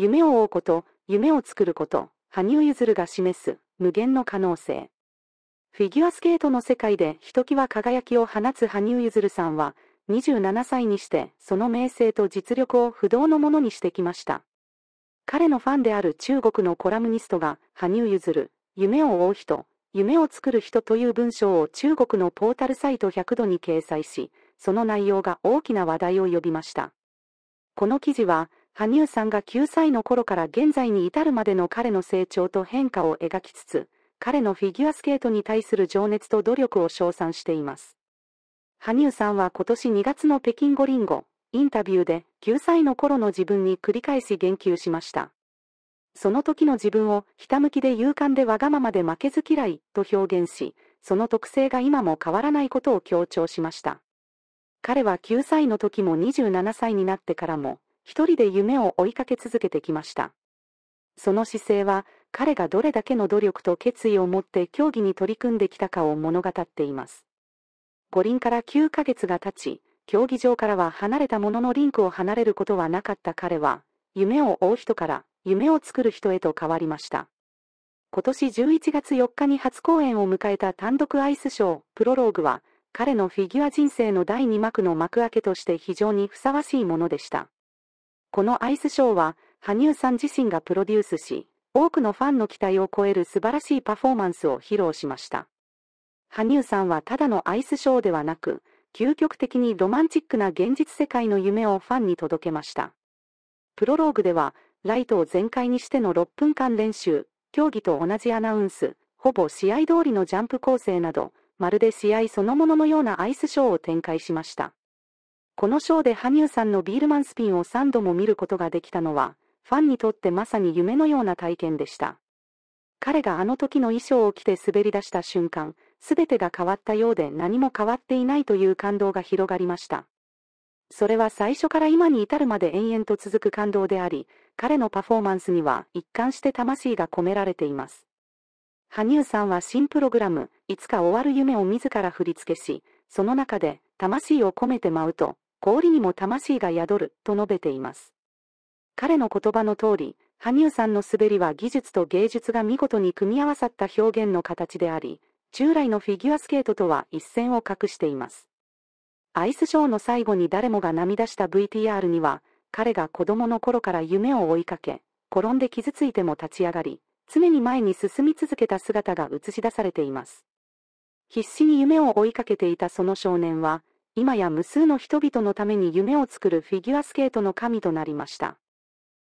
夢を追うこと、夢を作ること、羽生結弦が示す無限の可能性。フィギュアスケートの世界でひときわ輝きを放つ羽生結弦さんは、27歳にしてその名声と実力を不動のものにしてきました。彼のファンである中国のコラムニストが、羽生結弦、夢を追う人、夢を作る人という文章を中国のポータルサイト100度に掲載し、その内容が大きな話題を呼びました。この記事は、羽生さんが9歳の頃から現在に至るまでの彼の成長と変化を描きつつ、彼のフィギュアスケートに対する情熱と努力を称賛しています。羽生さんは今年2月の北京五輪後、インタビューで9歳の頃の自分に繰り返し言及しました。その時の自分をひたむきで勇敢でわがままで負けず嫌いと表現し、その特性が今も変わらないことを強調しました。彼は9歳の時も27歳になってからも、一人で夢を追いかけ続けてきました。その姿勢は彼がどれだけの努力と決意を持って競技に取り組んできたかを物語っています。五輪から9ヶ月が経ち、競技場からは離れたもののリンクを離れることはなかった彼は、夢を追う人から夢を作る人へと変わりました。今年11月4日に初公演を迎えた単独アイスショー、プロローグは、彼のフィギュア人生の第2幕の幕開けとして非常にふさわしいものでした。このアイスショーは、羽生さん自身がプロデュースし、多くのファンの期待を超える素晴らしいパフォーマンスを披露しました。羽生さんはただのアイスショーではなく、究極的にロマンチックな現実世界の夢をファンに届けました。プロローグでは、ライトを全開にしての6分間練習、競技と同じアナウンス、ほぼ試合通りのジャンプ構成など、まるで試合そのもののようなアイスショーを展開しました。このショーで羽生さんのビールマンスピンを3度も見ることができたのは、ファンにとってまさに夢のような体験でした。彼があの時の衣装を着て滑り出した瞬間、すべてが変わったようで何も変わっていないという感動が広がりました。それは最初から今に至るまで延々と続く感動であり、彼のパフォーマンスには一貫して魂が込められています。羽生さんは新プログラム、いつか終わる夢を自ら振り付けし、その中で魂を込めて舞うと、氷にも魂が宿ると述べています。彼の言葉の通り、羽生さんの滑りは技術と芸術が見事に組み合わさった表現の形であり、従来のフィギュアスケートとは一線を画しています。アイスショーの最後に誰もが涙した VTR には、彼が子供の頃から夢を追いかけ、転んで傷ついても立ち上がり、常に前に進み続けた姿が映し出されています。必死に夢を追いかけていたその少年は、今や無数の人々のために夢を作るフィギュアスケートの神となりました。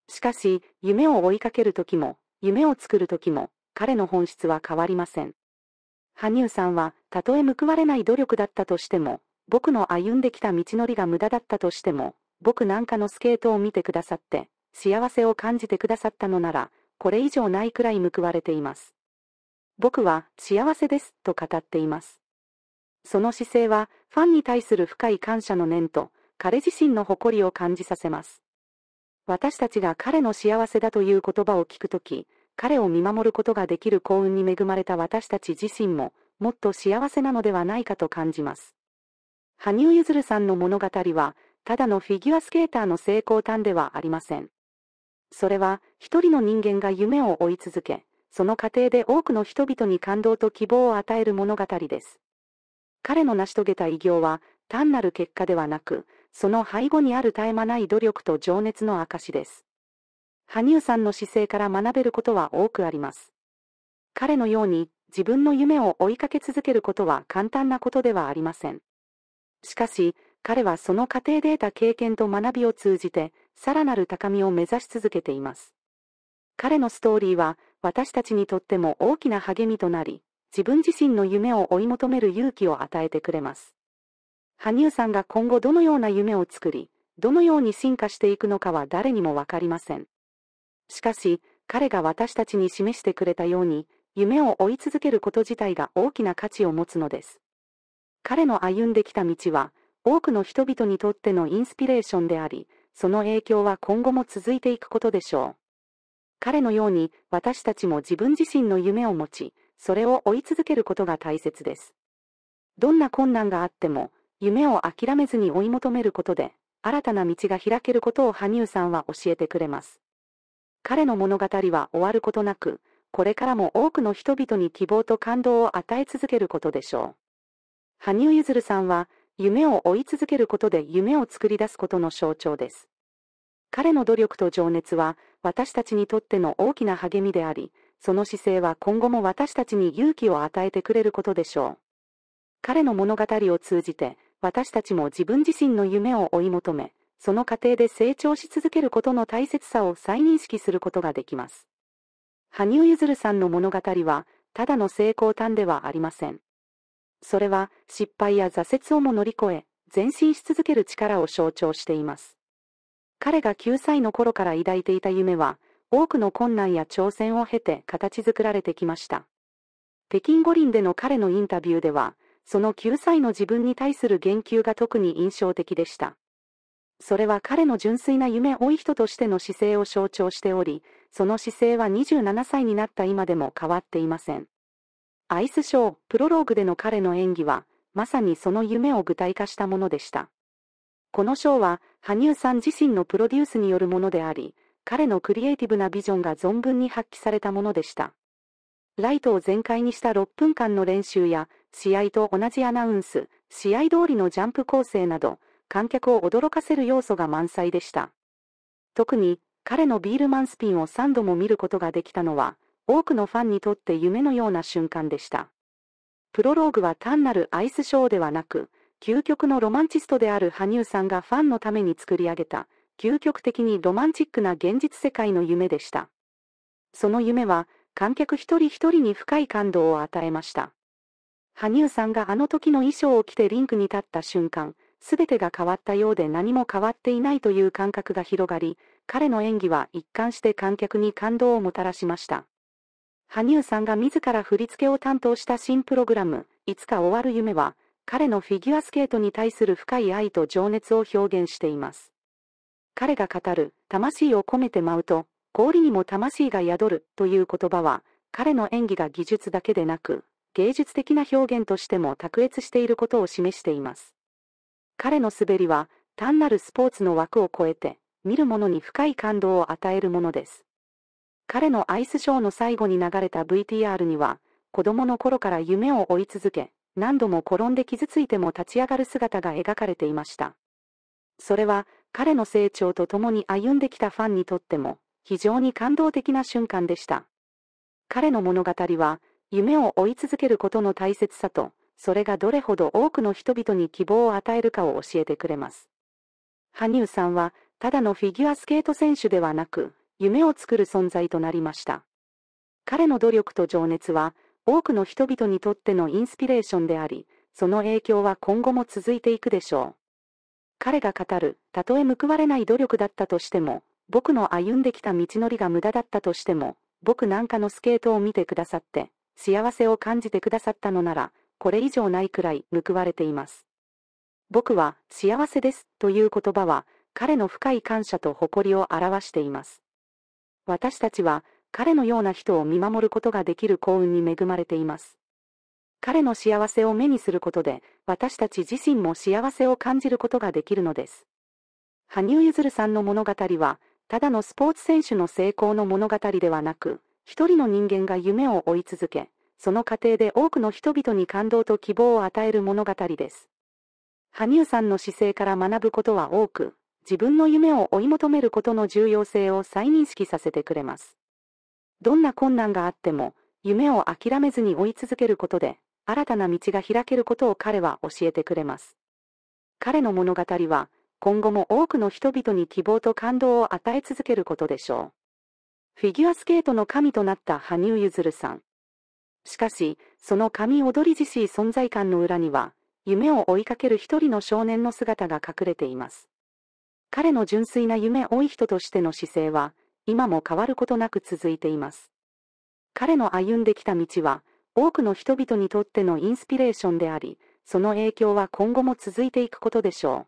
しかし、夢を追いかける時も、夢を作る時も、彼の本質は変わりません。羽生さんは、たとえ報われない努力だったとしても、僕の歩んできた道のりが無駄だったとしても、僕なんかのスケートを見てくださって、幸せを感じてくださったのなら、これ以上ないくらい報われています。僕は幸せですと語っています。その姿勢は、ファンに対する深い感謝の念と、彼自身の誇りを感じさせます。私たちが彼の幸せだという言葉を聞くとき、彼を見守ることができる幸運に恵まれた私たち自身も、もっと幸せなのではないかと感じます。羽生結弦さんの物語は、ただのフィギュアスケーターの成功譚ではありません。それは、一人の人間が夢を追い続け、その過程で多くの人々に感動と希望を与える物語です。彼の成し遂げた偉業は、単なる結果ではなく、その背後にある絶え間ない努力と情熱の証です。羽生さんの姿勢から学べることは多くあります。彼のように自分の夢を追いかけ続けることは簡単なことではありません。しかし、彼はその過程で得た経験と学びを通じて、さらなる高みを目指し続けています。彼のストーリーは、私たちにとっても大きな励みとなり、自分自身の夢を追い求める勇気を与えてくれます。羽生さんが今後どのような夢を作り、どのように進化していくのかは誰にもわかりません。しかし、彼が私たちに示してくれたように、夢を追い続けること自体が大きな価値を持つのです。彼の歩んできた道は、多くの人々にとってのインスピレーションであり、その影響は今後も続いていくことでしょう。彼のように、私たちも自分自身の夢を持ち、それを追い続けることが大切です。どんな困難があっても、夢を諦めずに追い求めることで、新たな道が開けることを羽生さんは教えてくれます。彼の物語は終わることなく、これからも多くの人々に希望と感動を与え続けることでしょう。羽生結弦さんは、夢を追い続けることで夢を作り出すことの象徴です。彼の努力と情熱は、私たちにとっての大きな励みであり、その姿勢は今後も私たちに勇気を与えてくれることでしょう。彼の物語を通じて、私たちも自分自身の夢を追い求め、その過程で成長し続けることの大切さを再認識することができます。羽生結弦さんの物語は、ただの成功談ではありません。それは、失敗や挫折をも乗り越え、前進し続ける力を象徴しています。彼が9歳の頃から抱いていた夢は、多くの困難や挑戦を経て形作られてきました。北京五輪での彼のインタビューでは、その9歳の自分に対する言及が特に印象的でした。それは彼の純粋な夢多い人としての姿勢を象徴しており、その姿勢は27歳になった今でも変わっていません。アイスショー、プロローグでの彼の演技は、まさにその夢を具体化したものでした。このショーは、羽生さん自身のプロデュースによるものであり、彼のクリエイティブなビジョンが存分に発揮されたものでした。ライトを全開にした6分間の練習や、試合と同じアナウンス、試合通りのジャンプ構成など、観客を驚かせる要素が満載でした。特に、彼のビールマンスピンを3度も見ることができたのは、多くのファンにとって夢のような瞬間でした。プロローグは単なるアイスショーではなく、究極のロマンチストである羽生さんがファンのために作り上げた、究極的にロマンチックな現実世界の夢でした。その夢は、観客一人一人に深い感動を与えました。羽生さんがあの時の衣装を着てリンクに立った瞬間、すべてが変わったようで何も変わっていないという感覚が広がり、彼の演技は一貫して観客に感動をもたらしました。羽生さんが自ら振り付けを担当した新プログラム、いつか終わる夢は、彼のフィギュアスケートに対する深い愛と情熱を表現しています。彼が語る、魂を込めて舞うと、氷にも魂が宿るという言葉は、彼の演技が技術だけでなく、芸術的な表現としても卓越していることを示しています。彼の滑りは、単なるスポーツの枠を超えて、見る者に深い感動を与えるものです。彼のアイスショーの最後に流れた VTR には、子供の頃から夢を追い続け、何度も転んで傷ついても立ち上がる姿が描かれていました。それは、彼の成長と共に歩んできたファンにとっても、非常に感動的な瞬間でした。彼の物語は、夢を追い続けることの大切さと、それがどれほど多くの人々に希望を与えるかを教えてくれます。羽生さんは、ただのフィギュアスケート選手ではなく、夢を作る存在となりました。彼の努力と情熱は、多くの人々にとってのインスピレーションであり、その影響は今後も続いていくでしょう。彼が語る、たとえ報われない努力だったとしても、僕の歩んできた道のりが無駄だったとしても、僕なんかのスケートを見てくださって、幸せを感じてくださったのなら、これ以上ないくらい報われています。僕は幸せですという言葉は彼の深い感謝と誇りを表しています。私たちは彼のような人を見守ることができる幸運に恵まれています。彼の幸せを目にすることで、私たち自身も幸せを感じることができるのです。羽生結弦さんの物語は、ただのスポーツ選手の成功の物語ではなく、一人の人間が夢を追い続け、その過程で多くの人々に感動と希望を与える物語です。羽生さんの姿勢から学ぶことは多く、自分の夢を追い求めることの重要性を再認識させてくれます。どんな困難があっても、夢を諦めずに追い続けることで、新たな道が開けることを彼は教えてくれます。彼の物語は、今後も多くの人々に希望と感動を与え続けることでしょう。フィギュアスケートの神となった羽生結弦さん。しかし、その神踊り自身存在感の裏には、夢を追いかける一人の少年の姿が隠れています。彼の純粋な夢追い人としての姿勢は、今も変わることなく続いています。彼の歩んできた道は、多くの人々にとってのインスピレーションであり、その影響は今後も続いていくことでしょう。